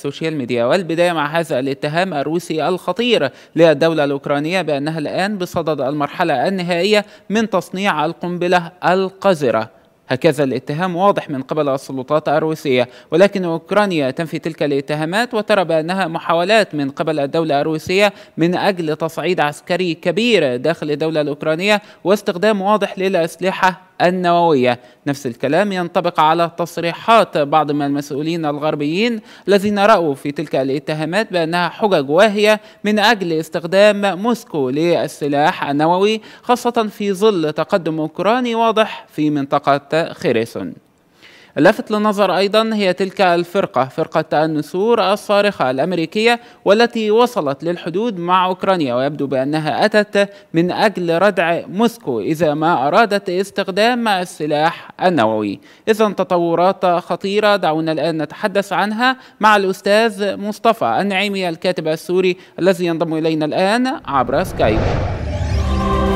السوشيال ميديا والبداية مع هذا الاتهام الروسي الخطير للدولة الأوكرانية بأنها الآن بصدد المرحلة النهائية من تصنيع القنبلة القذرة هكذا الاتهام واضح من قبل السلطات الروسية ولكن أوكرانيا تنفي تلك الاتهامات وترى بأنها محاولات من قبل الدولة الروسية من أجل تصعيد عسكري كبير داخل الدولة الأوكرانية واستخدام واضح للأسلحة النووية نفس الكلام ينطبق على تصريحات بعض من المسؤولين الغربيين الذين رأوا في تلك الاتهامات بأنها حجج واهية من أجل استخدام موسكو للسلاح النووي خاصة في ظل تقدم أوكراني واضح في منطقة خيرسون لفت للنظر أيضا هي تلك الفرقة فرقة النسور الصارخة الأمريكية والتي وصلت للحدود مع أوكرانيا ويبدو بأنها أتت من أجل ردع موسكو إذا ما أرادت استخدام السلاح النووي إذا تطورات خطيرة دعونا الآن نتحدث عنها مع الأستاذ مصطفى النعيمي الكاتب السوري الذي ينضم إلينا الآن عبر سكايب